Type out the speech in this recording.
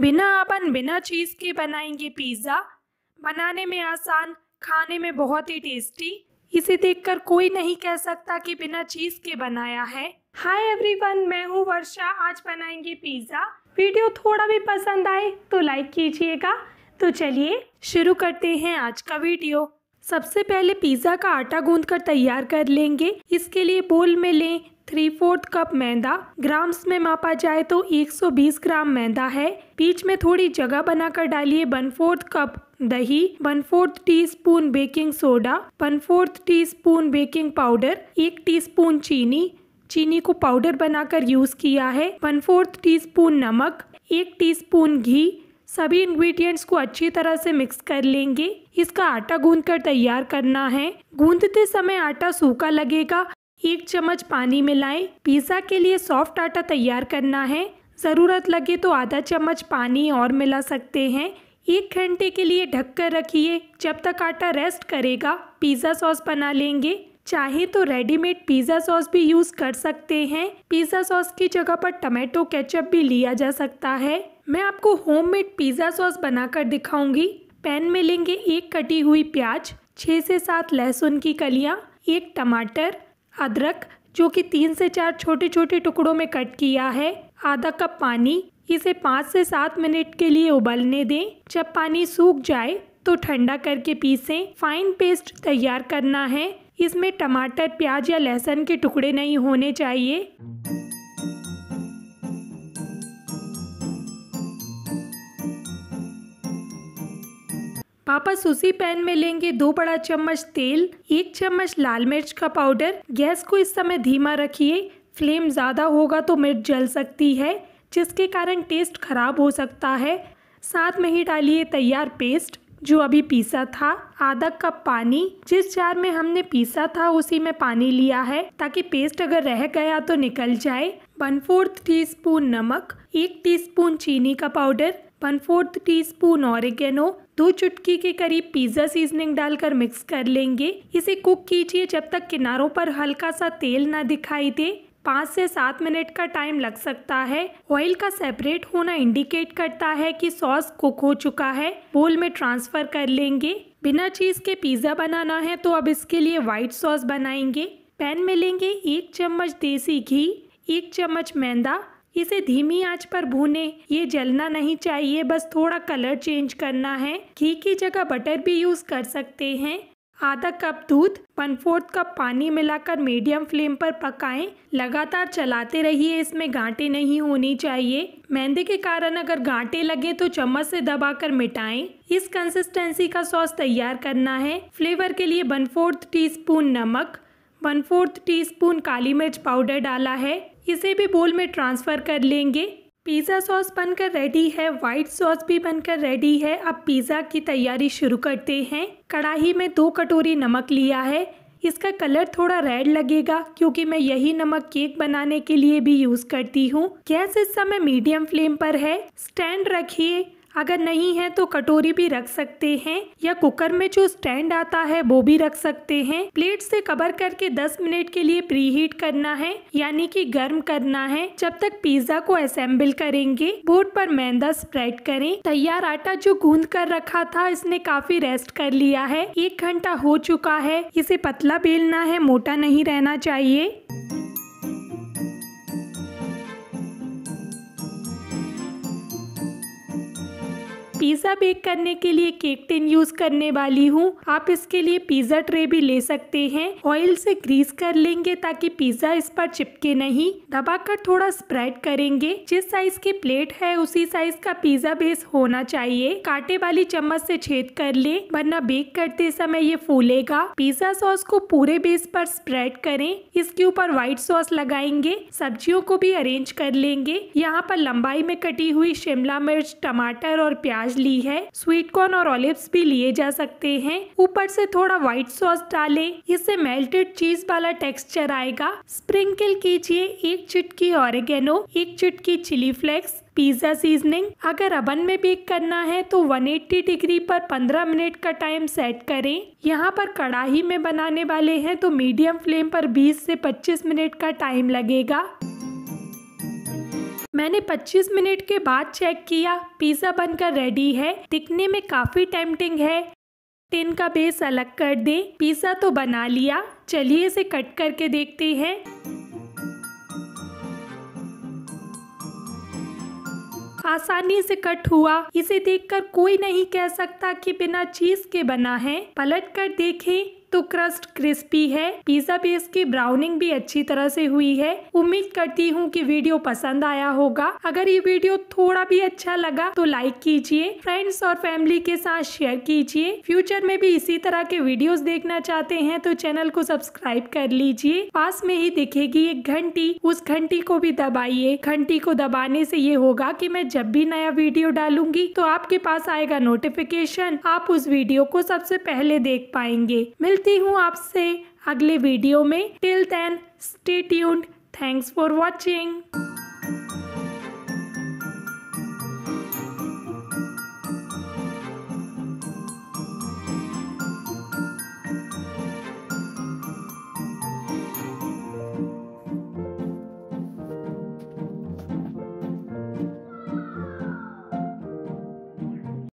बिना अपन बिना चीज़ के बनाएंगे पिज़्ज़ा बनाने में आसान खाने में बहुत ही टेस्टी इसे देखकर कोई नहीं कह सकता कि बिना चीज़ के बनाया है हाय एवरीवन मैं हूँ वर्षा आज बनाएंगे पिज़्ज़ा वीडियो थोड़ा भी पसंद आए तो लाइक कीजिएगा तो चलिए शुरू करते हैं आज का वीडियो सबसे पहले पिज़्ज़ा का आटा गूंद कर तैयार कर लेंगे इसके लिए बोल में लें थ्री फोर्थ कप मैदा ग्राम्स में मापा जाए तो 120 ग्राम मैदा है बीच में थोड़ी जगह बनाकर डालिए वन फोर्थ कप दही one fourth teaspoon baking soda one fourth teaspoon baking powder एक टी स्पून चीनी चीनी को पाउडर बनाकर यूज़ किया है वन फोर्थ टी स्पून नमक एक टी स्पून घी सभी इंग्रेडिएंट्स को अच्छी तरह से मिक्स कर लेंगे इसका आटा गूंद कर तैयार करना है गूंदते समय आटा सूखा लगेगा एक चम्मच पानी मिलाएं। पिज़्ज़ा के लिए सॉफ्ट आटा तैयार करना है ज़रूरत लगे तो आधा चम्मच पानी और मिला सकते हैं एक घंटे के लिए ढककर रखिए जब तक आटा रेस्ट करेगा पिज़्ज़ा सॉस बना लेंगे चाहे तो रेडीमेड पिज़्ज़ा सॉस भी यूज़ कर सकते हैं पिज़्ज़ा सॉस की जगह पर टमाटो केचप भी लिया जा सकता है मैं आपको होममेड पिज़्ज़ा सॉस बनाकर दिखाऊंगी पैन में लेंगे एक कटी हुई प्याज छः से सात लहसुन की कलियाँ एक टमाटर अदरक जो कि तीन से चार छोटे छोटे टुकड़ों में कट किया है आधा कप पानी इसे पाँच से सात मिनट के लिए उबलने दें जब पानी सूख जाए तो ठंडा करके पीसें फाइन पेस्ट तैयार करना है इसमें टमाटर प्याज या लहसुन के टुकड़े नहीं होने चाहिए पापा उसी पैन में लेंगे दो बड़ा चम्मच तेल एक चम्मच लाल मिर्च का पाउडर गैस को इस समय धीमा रखिए फ्लेम ज़्यादा होगा तो मिर्च जल सकती है जिसके कारण टेस्ट खराब हो सकता है साथ में ही डालिए तैयार पेस्ट जो अभी पीसा था आधा कप पानी जिस जार में हमने पीसा था उसी में पानी लिया है ताकि पेस्ट अगर रह गया तो निकल जाए वन फोर्थ टी नमक एक टीस्पून चीनी का powder one fourth teaspoon oregano दो चुटकी के करीब पिज्ज़ा सीजनिंग डालकर मिक्स कर लेंगे इसे कुक कीजिए जब तक किनारों पर हल्का सा तेल ना दिखाई दे पाँच से सात मिनट का टाइम लग सकता है ऑयल का सेपरेट होना इंडिकेट करता है कि सॉस कुक हो चुका है बोल में ट्रांसफ़र कर लेंगे बिना चीज़ के पिज़्ज़ा बनाना है तो अब इसके लिए व्हाइट सॉस बनाएंगे पैन में लेंगे एक चम्मच देसी घी एक चम्मच मैदा इसे धीमी आंच पर भूने ये जलना नहीं चाहिए बस थोड़ा कलर चेंज करना है घी की जगह बटर भी यूज़ कर सकते हैं आधा कप दूध वन फोर्थ कप पानी मिलाकर मीडियम फ्लेम पर पकाएं लगातार चलाते रहिए इसमें गांठें नहीं होनी चाहिए मेहंदी के कारण अगर गांठें लगे तो चम्मच से दबाकर मिटाएं इस कंसिस्टेंसी का सॉस तैयार करना है फ्लेवर के लिए वन फोर्थ टीस्पून नमक वन फोर्थ टीस्पून काली मिर्च पाउडर डाला है इसे भी बोल में ट्रांसफ़र कर लेंगे पिज़्ज़ा सॉस बनकर रेडी है वाइट सॉस भी बनकर रेडी है अब पिज़्ज़ा की तैयारी शुरू करते हैं कढ़ाई में दो कटोरी नमक लिया है इसका कलर थोड़ा रेड लगेगा क्योंकि मैं यही नमक केक बनाने के लिए भी यूज़ करती हूँ गैस इस समय मीडियम फ्लेम पर है स्टैंड रखिए अगर नहीं है तो कटोरी भी रख सकते हैं या कुकर में जो स्टैंड आता है वो भी रख सकते हैं प्लेट से कवर करके 10 मिनट के लिए प्री हीट करना है यानी कि गर्म करना है जब तक पिज्जा को असेंबल करेंगे बोर्ड पर मैदा स्प्रेड करें तैयार आटा जो गूंद कर रखा था इसने काफी रेस्ट कर लिया है एक घंटा हो चुका है इसे पतला बेलना है मोटा नहीं रहना चाहिए पिज़्ज़ा बेक करने के लिए केक टिन यूज़ करने वाली हूँ आप इसके लिए पिज़्ज़ा ट्रे भी ले सकते हैं ऑयल से ग्रीस कर लेंगे ताकि पिज़्ज़ा इस पर चिपके नहीं दबाकर थोड़ा स्प्रेड करेंगे जिस साइज की प्लेट है उसी साइज का पिज़्ज़ा बेस होना चाहिए कांटे वाली चम्मच से छेद कर ले वरना बेक करते समय ये फूलेगा पिज़्ज़ा सॉस को पूरे बेस पर स्प्रेड करें इसके ऊपर व्हाइट सॉस लगाएंगे सब्जियों को भी अरेंज कर लेंगे यहाँ पर लंबाई में कटी हुई शिमला मिर्च टमाटर और प्याज ली है स्वीट कॉर्न और ऑलिव्स भी लिए जा सकते हैं ऊपर से थोड़ा व्हाइट सॉस डालें इससे मेल्टेड चीज वाला टेक्सचर आएगा स्प्रिंकल कीजिए एक चिटकी ऑरिगेनो एक चुटकी चिली फ्लेक्स पिज्ज़ा सीजनिंग अगर अवन में बेक करना है तो 180 डिग्री पर 15 मिनट का टाइम सेट करें यहाँ पर कड़ाही में बनाने वाले हैं तो मीडियम फ्लेम पर 20 से 25 मिनट का टाइम लगेगा मैंने 25 मिनट के बाद चेक किया पिज़्ज़ा बनकर रेडी है दिखने में काफ़ी टेम्पटिंग है टिन का बेस अलग कर दे पिज़्ज़ा तो बना लिया चलिए इसे कट करके देखते हैं आसानी से कट हुआ इसे देखकर कोई नहीं कह सकता कि बिना चीज के बना है पलट कर देखें तो क्रस्ट क्रिस्पी है पिज्जा बेस की ब्राउनिंग भी अच्छी तरह से हुई है उम्मीद करती हूँ कि वीडियो पसंद आया होगा अगर ये वीडियो थोड़ा भी अच्छा लगा तो लाइक कीजिए फ्रेंड्स और फैमिली के साथ शेयर कीजिए फ्यूचर में भी इसी तरह के वीडियो देखना चाहते है तो चैनल को सब्सक्राइब कर लीजिए पास में ही दिखेगी एक घंटी उस घंटी को भी दबाइए घंटी को दबाने से ये होगा कि मैं जब भी नया वीडियो डालूंगी तो आपके पास आएगा नोटिफिकेशन आप उस वीडियो को सबसे पहले देख पाएंगे मिल मिलती हूँ आपसे अगले वीडियो में till then stay tuned thanks for watching